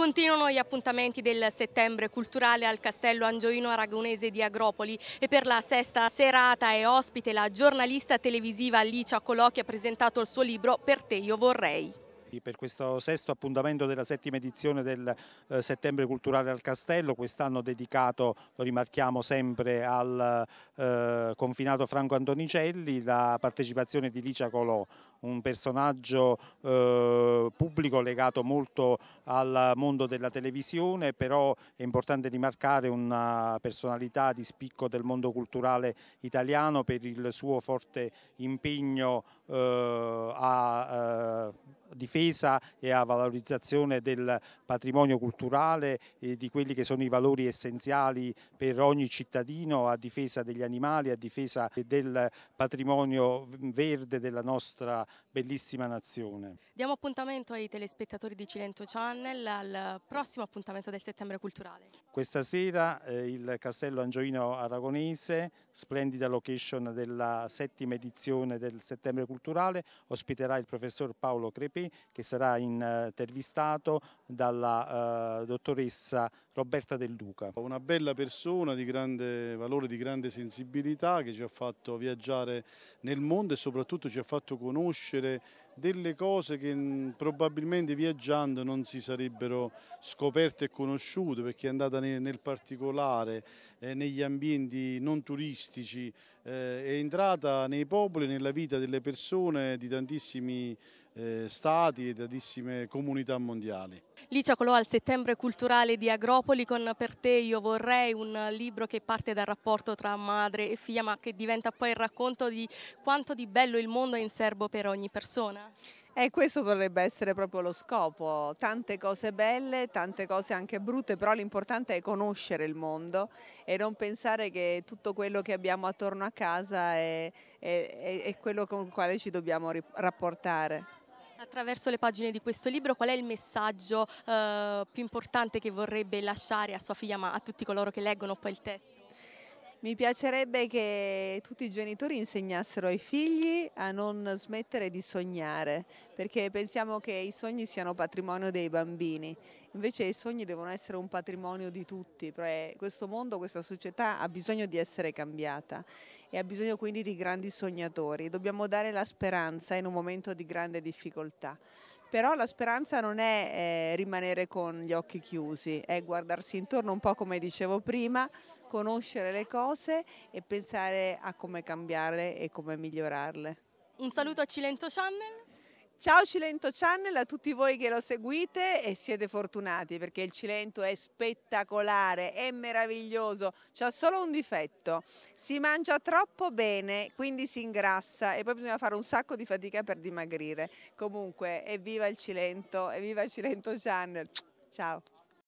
Continuano gli appuntamenti del settembre culturale al Castello Angioino Aragonese di Agropoli e per la sesta serata è ospite la giornalista televisiva Alicia Colò che ha presentato il suo libro Per te io vorrei. Per questo sesto appuntamento della settima edizione del eh, Settembre Culturale al Castello, quest'anno dedicato, lo rimarchiamo sempre, al eh, confinato Franco Antonicelli, la partecipazione di Licia Colò, un personaggio eh, pubblico legato molto al mondo della televisione, però è importante rimarcare una personalità di spicco del mondo culturale italiano per il suo forte impegno eh, a eh, difesa e a valorizzazione del patrimonio culturale e di quelli che sono i valori essenziali per ogni cittadino, a difesa degli animali, a difesa del patrimonio verde della nostra bellissima nazione. Diamo appuntamento ai telespettatori di Cilento Channel al prossimo appuntamento del settembre culturale. Questa sera eh, il Castello Angioino Aragonese, splendida location della settima edizione del settembre culturale, ospiterà il professor Paolo Crepe Volpi che sarà eh, intervistato dalla eh, dottoressa Roberta Del Duca. Una bella persona di grande valore, di grande sensibilità che ci ha fatto viaggiare nel mondo e soprattutto ci ha fatto conoscere delle cose che mm, probabilmente viaggiando non si sarebbero scoperte e conosciute perché è andata nel, nel particolare, eh, negli ambienti non turistici, eh, è entrata nei popoli, nella vita delle persone di tantissimi eh, stati e tantissime comunità mondiali. Licia Colò al settembre culturale di Agropoli con Per te io vorrei un libro che parte dal rapporto tra madre e figlia ma che diventa poi il racconto di quanto di bello il mondo è in serbo per ogni persona. E eh, questo dovrebbe essere proprio lo scopo, tante cose belle, tante cose anche brutte, però l'importante è conoscere il mondo e non pensare che tutto quello che abbiamo attorno a casa è, è, è quello con il quale ci dobbiamo rapportare. Attraverso le pagine di questo libro qual è il messaggio eh, più importante che vorrebbe lasciare a sua figlia ma a tutti coloro che leggono poi il testo? Mi piacerebbe che tutti i genitori insegnassero ai figli a non smettere di sognare, perché pensiamo che i sogni siano patrimonio dei bambini, invece i sogni devono essere un patrimonio di tutti, perché questo mondo, questa società ha bisogno di essere cambiata e ha bisogno quindi di grandi sognatori. Dobbiamo dare la speranza in un momento di grande difficoltà. Però la speranza non è eh, rimanere con gli occhi chiusi, è guardarsi intorno un po' come dicevo prima, conoscere le cose e pensare a come cambiarle e come migliorarle. Un saluto a Cilento Channel. Ciao Cilento Channel a tutti voi che lo seguite e siete fortunati perché il Cilento è spettacolare, è meraviglioso, c'è solo un difetto, si mangia troppo bene, quindi si ingrassa e poi bisogna fare un sacco di fatica per dimagrire. Comunque, evviva il Cilento, evviva Cilento Channel. Ciao!